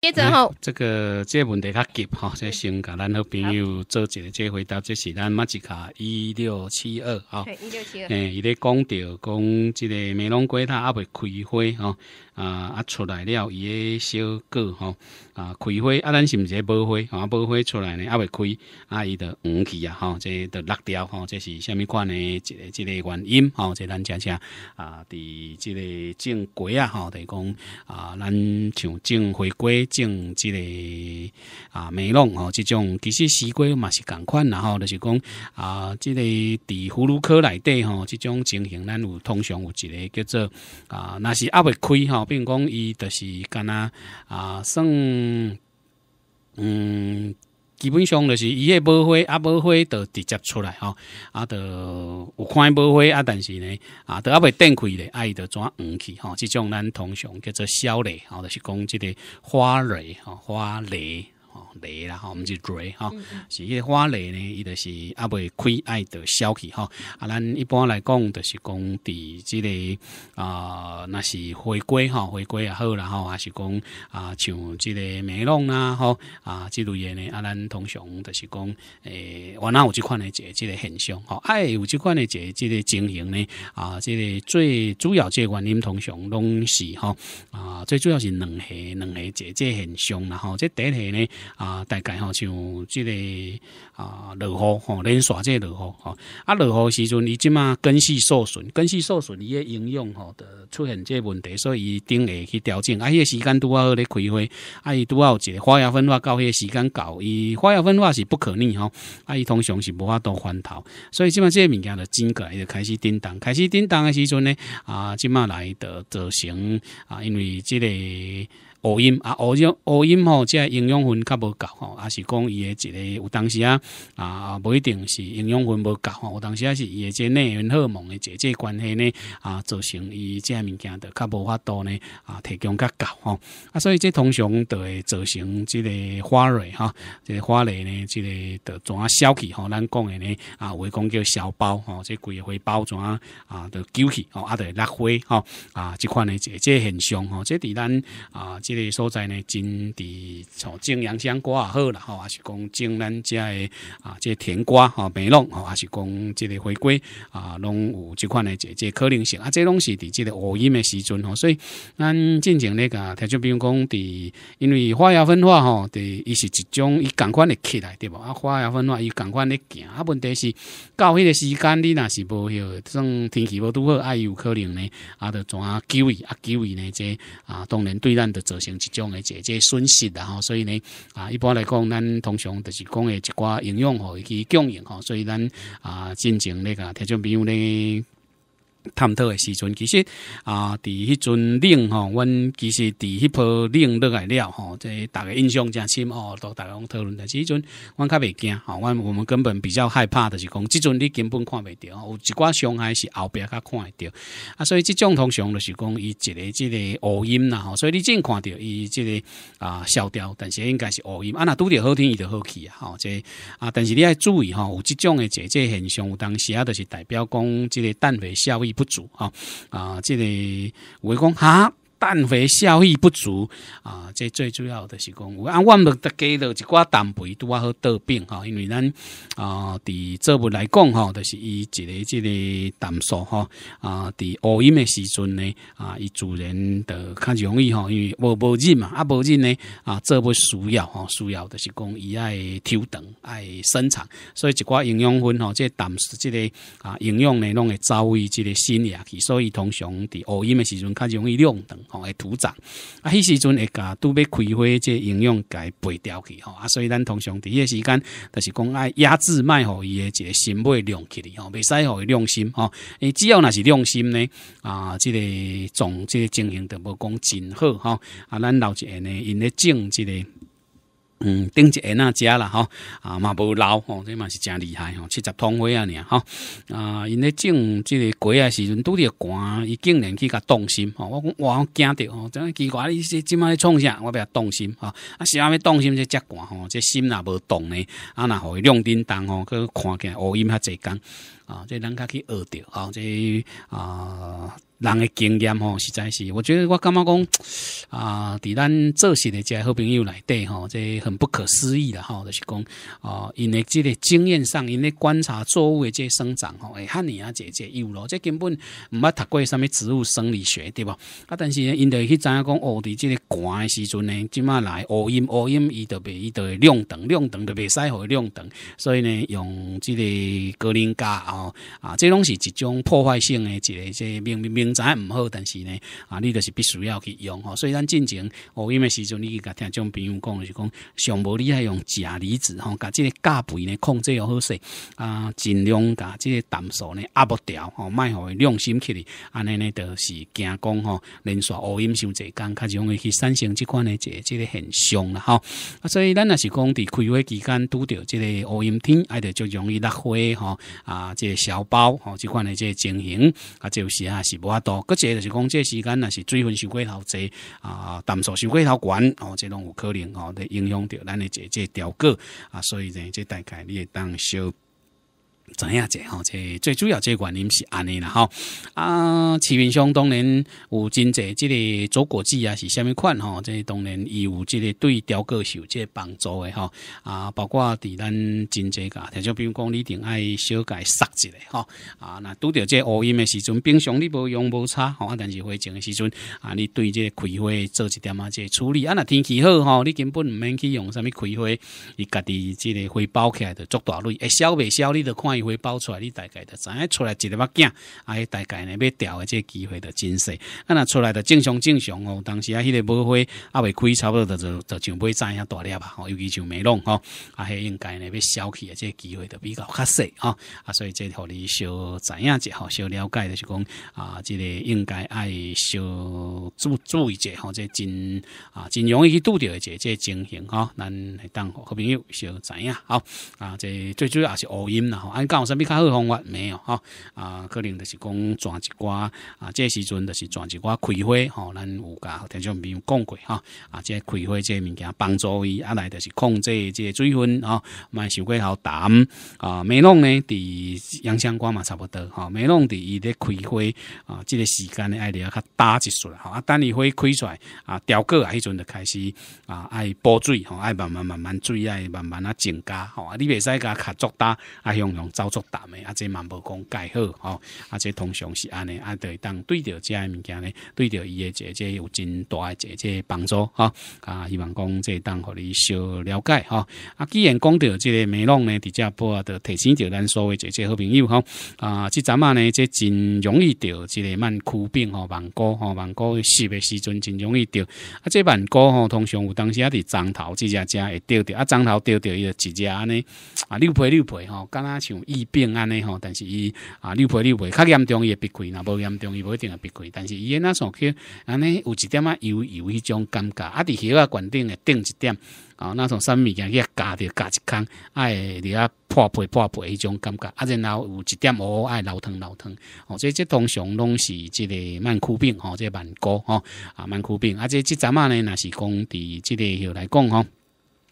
接着好，这个这问题较急吼，这先甲咱好朋友做一个，再回答，这是咱马吉卡一六七二哈，一六七二，诶，伊咧讲着讲即个美容柜它阿未开花吼。啊啊出来了，伊个小果吼啊开花啊，咱是毋是咧无花吼？无花出来呢？啊未开啊？伊的黄去啊，吼，即个落掉吼，这是虾物款诶即个即个原因吼，即咱常常啊，伫即个种瓜啊，吼，等于讲啊，咱像种花果种即个啊梅弄吼，即种其实西瓜嘛是共款，然后就是讲啊，即个伫葫芦科内底吼，即种情形咱有通常有一个叫做啊，若是啊未开吼。并讲伊就是干那啊，算嗯，基本上就是伊诶无花啊，无花著直接出来吼，啊，著有看无花啊，但是呢啊，都阿伯断开啊，伊著转黄去吼，即种咱通常叫做小蕾，吼，就是讲即个花蕾吼，花蕾吼。雷啦，吼，我们就雷哈，是迄个花蕾呢，伊著是阿未开爱的消去吼。啊，咱一般来讲，著是讲伫即个啊，那是回归吼，回归也好，然后还是讲啊，像即个美容啦吼啊，即类嘢呢，啊，咱通常著是讲诶，我那有即款呢姐即个现象吼，哎，有即款呢姐即个经营呢啊，即个最主要即个原因通常拢是吼啊，最主要是两下两下即姐现象然后即第一呢啊。啊，大概吼像即个啊，落雨吼连刷个落雨吼，啊，落雨时阵伊即嘛根系受损，根系受损伊个应用吼的出现即个问题，所以伊顶下去调整，啊，迄个时间拄要好咧开花，啊，伊拄有一个花芽分化到迄个时间到，伊花芽分化是不可逆吼，啊，伊通常是无法度翻头，所以即嘛即个物件的真个开始震荡，开始震荡的时阵呢，啊，即嘛来的造成啊，因为即个。乌音啊，乌音乌音吼，即营养分较无够吼，啊是讲伊个一个有当时啊啊，无一定是营养分无够吼，有当时啊是伊个即内分蒙的即个关系呢啊，造成伊即个物件的较无法度呢啊，提供较够吼啊，所以即通常都会造成即个花蕊哈，即个花蕾呢即个的怎啊消去吼，咱讲的呢啊，维讲叫小包吼，即个花包怎啊啊的丢去吼，啊的落灰吼啊，即款的即即现象吼，即伫咱啊即。个所在呢，真伫从种洋香瓜好啦，吼，还是讲种咱家的啊，这甜瓜吼、梅陇吼，还是讲这个回归啊，拢有即款的这这可能性啊。这拢是伫这个五阴的时阵吼，所以咱进前那个，他就比如讲，伫因为花芽分化吼，伫伊是一种伊共款的起来，对无啊？花芽分化伊共款的行，啊，问题是到迄个时间你若是无许种天气无拄好，啊，有可能呢，啊，着怎啊久雨啊久雨呢？这啊，当然对咱的责。成一种诶，即即损失啦吼，所以呢，啊，一般来讲，咱通常就是讲诶，一寡营养吼去供应吼，所以咱啊，进前那个，这种没有咧。探讨的时阵，其实啊，伫迄阵冷吼，阮其实伫迄波冷落来了吼，即大家印象真深哦，都大家讨论。但是迄阵，阮较袂惊吼，阮我们根本比较害怕的是讲，即阵你根本看袂着，有一寡伤害是后壁较看会着啊。所以即种通常就是讲，伊一个即个乌音啦吼。所以你真看到伊即个啊消掉，但是应该是乌音。啊，若拄着好天伊就好去啊。吼，即啊，但是你要注意吼，有即种的姐姐现象，有当时啊，就是代表讲，即个蛋白效益。不足啊！啊，即系围攻哈，吓。氮肥效益不足啊，这最主要的是讲，啊，我们的鸡都一寡蛋白都啊好得病哈，因为咱啊，伫作物来讲哈，就是伊一个这个蛋素哈啊，伫鹅音的时阵呢啊，伊主人的较容易哈，因为无无进嘛啊，无进呢啊，作物需要哈，需要就是讲伊爱抽蛋爱生产，所以一寡营养分哈，这个、蛋这个啊，营养呢，拢会遭遇这个新裂，所以通常伫鹅音的时阵较容易亮等。吼，诶，土长啊，迄时阵会甲拄要开花，即营养改背掉去吼，啊，所以咱通常伫迄个时间就是讲爱压制卖好伊诶，一个心尾量起哩吼，袂使好伊量心吼，诶，只要若是量心呢，啊，即个种即个经营都无讲真好吼，啊，咱老一辈呢，因咧种即个。嗯，顶一下那家啦，吼，啊嘛无老，吼这嘛是真厉害，吼七十通花啊，尔吼，啊因咧种即个果啊时阵拄着寒，伊竟然去甲动心，吼我讲哇惊着到，真奇怪，伊即阵咧创啥，我袂晓动心，吼，啊是要袂动心即只寒吼即心若无动呢，啊若互伊亮叮当吼去看见乌阴较济工啊，即人较去学着，吼，这啊。人的经验吼，实在是，我觉得我感觉讲啊，伫咱做事的这个好朋友内底吼，这很不可思议啦吼，就是讲哦，因为即个经验上，因为观察作物的即生长吼，会汉尼啊姐姐有咯，即根本毋捌读过啥物植物生理学对吧？啊，但是呢，因就去知影讲哦，伫即个寒的时阵呢，即马来哦阴哦阴，伊特袂伊就会亮灯亮灯，袂使互伊亮灯，所以呢，用即个隔离架哦啊，这拢是一种破坏性的一个即命命命。唔好，但是呢，啊，你就是必须要去用吼。所以咱进前，乌阴的时阵，你去甲听种朋友讲是讲，上无你爱用钾离子吼，甲即个钾肥呢控制又好势啊，尽量甲即个淡素呢压不掉吼，卖伊量心去哩。安尼呢，就是惊讲吼，连刷乌阴伤济干，较容易去产生即款的这这个现象啦吼。啊，所以咱若是讲伫开会期间，拄着即个乌阴天，爱的就容易落灰吼啊，这个小包吼，即款的这个情形啊，就是啊，是无啊。多，个者就是讲，这时间若是水分收过头侪啊，淡数收过头悬哦，这拢有可能哦，影响着咱的这这调个啊，所以呢，这大概你会当收。怎样子吼？这最主要这原因是安尼啦吼。啊，市面上当然有真济，即个做果子啊是虾米款吼？即个当然伊有即个对雕是有即个帮助的吼。啊，包括伫咱真济庭，就比如讲你定爱小改杀一的吼。啊，那拄着即乌阴的时阵，冰箱你无用无差吼。啊，但是花程的时阵啊，你对即葵花做一点啊即处理。啊，那天气好吼，你根本毋免去用啥物葵花，伊家己即个花包起来的做大类。会消肥消你都看。机会爆出来，你大概就知。影出来一个物件，伊大概呢要钓的这机会就真细。啊，若出来的正常正常哦。当时啊，迄个尾花啊未开，差不多就就准备怎影大粒吧？吼，尤其就没弄吼，啊，迄应该呢要消气的，这机会就比较较细吼。啊，所以这互你小知影者吼，小了解的是讲啊，即个应该爱小注注意者吼，即个真啊，真容易去肚子的这这情形吼，咱当好朋友小知影吼。啊？这最主要也是乌阴啦吼。讲啥物较好方法没有吼啊，可能就是讲转一寡啊，这时阵就是转一寡开花吼，咱有家好像没有讲过吼啊，这开花这物件帮助伊啊来就是控制这水分吼，卖收过好淡啊。梅容呢，伫养香瓜嘛差不多吼，梅容伫伊咧开花啊，即个时间呢爱要较大一术吼，啊，等伊花开出来啊，雕过啊迄阵就开始啊爱补水，吼，爱慢慢慢慢水，爱慢慢啊增加。吼，啊，你袂使甲卡作大，啊，用用。操作淡诶，啊，即嘛无讲盖好吼，啊，即通常是安尼，啊，对，当对着家物件咧，对着伊诶姐姐有真大诶姐姐帮助吼，啊，希望讲即当互你小了解吼，啊，既然讲到即个美容咧，伫遮不啊，着提醒着咱所谓姐姐好朋友吼，啊，即阵啊呢，即真容易钓，这个万枯病吼，万菇吼，万菇湿诶时阵真容易钓，啊，即万菇吼，通常有当时啊伫长头即只只会钓钓，啊，长头钓钓伊就一只呢，啊，六倍六倍吼，敢若像。疫病安尼吼，但是伊啊，你赔你陪，较严重伊会鼻亏，若无严重伊无一定会鼻亏。但是伊那上去安尼，有一点啊，油油迄种感觉，啊，伫鞋啊管顶诶顶一点，啊，那上啥物件去夹着夹一空，会伫遐破皮破皮迄种感觉，啊，然后有一点哦，爱流汤流汤哦，所以这通常拢是即个慢酷病，哦，这慢高吼，啊，慢酷病。啊，这即阵啊呢，若是讲伫即个遐来讲吼。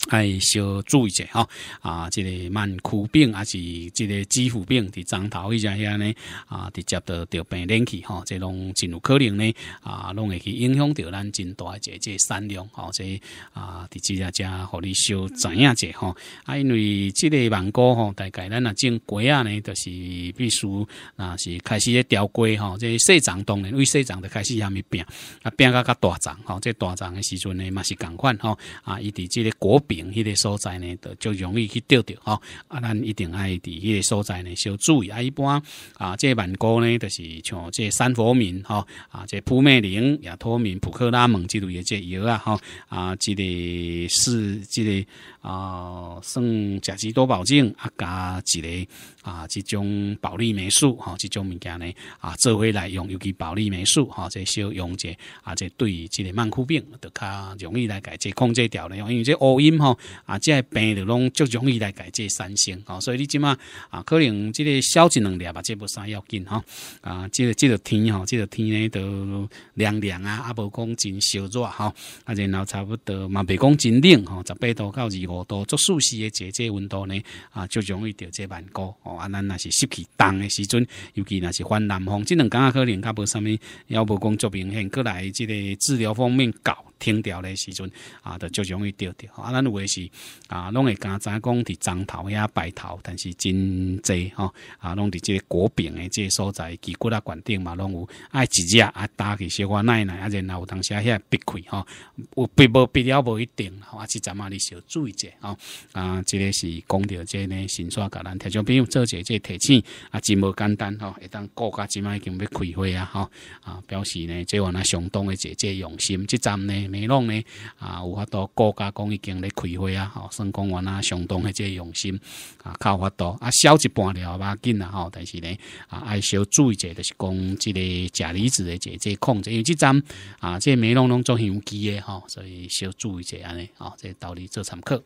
爱小注意者吼，啊，这个慢枯病还是这个肌肤病，伫长头一遮遐呢，啊，直接都得病冷去吼，即拢真有可能呢，啊，拢会去影响着咱真大一节这产量吼，即啊，伫即家家互你小知影者吼，啊，因为即个芒果吼，大概咱啊种瓜啊呢，就是必须那是开始咧调果吼，即细长当然，因为细长就开始下面变啊，变到较大长吼，这大长的时阵呢嘛是共款吼，啊，伊伫即个果病。影迄个所在呢，就容易去钓钓吼。啊，咱一定爱伫迄个所在呢，小注意啊。一般啊，这曼谷呢，就是像这三佛冕吼，啊，这普美灵也托敏、普克拉门之类个这药啊吼，啊，即个是即个啊，算甲基多保证。啊加一个啊，这种保利霉素吼，这种物件呢啊，做回来用，尤其保利霉素吼，这小用者啊，这对于之个曼枯病，就较容易来解决控制调了，因为这乌音吼。啊，即个病就拢足容易来解这三性，吼，所以你即嘛啊，可能即个消一两粒吧，即无啥要紧，吼啊，即个即个天吼，即个天呢都凉凉啊，啊，无讲真烧热，吼，啊，然后差不多嘛，未讲真冷，吼，十八度到二五度，足舒适嘅节这温度呢，啊，就容易着这蛮高，哦，啊，咱若是湿气重嘅时阵，尤其若是翻南风，即两间可能较无啥物，要无讲作明显过来即个治疗方面搞。停掉的时阵啊，就就容易掉掉。啊，咱有的是啊，拢会敢知影讲伫长头遐白头，但是真济吼啊，拢伫即个果饼的即个所在几骨啊、管顶嘛，拢有。爱一只啊，搭起小花奶奶，啊，然后有当时遐避开吼，有避无避了无一定吼，啊，是怎啊哩小注意者吼啊，即个是讲掉即个新刷咱听众朋友做者即个提醒啊，真无简单吼，会当顾家即卖经要开会啊吼啊，表示呢，即话呢相当的即即用心，即站呢。美容呢啊，有法多高加工已经咧开花啊，吼，算讲员啊，相当的这用心啊，靠法多啊，消一半了嘛，紧啊，吼，但是呢啊，爱小注意者，就是讲这个钾离子的这这控制，因为即阵啊，这美容拢做有机的吼，所以小注意安尼，吼、啊，这道理做参考。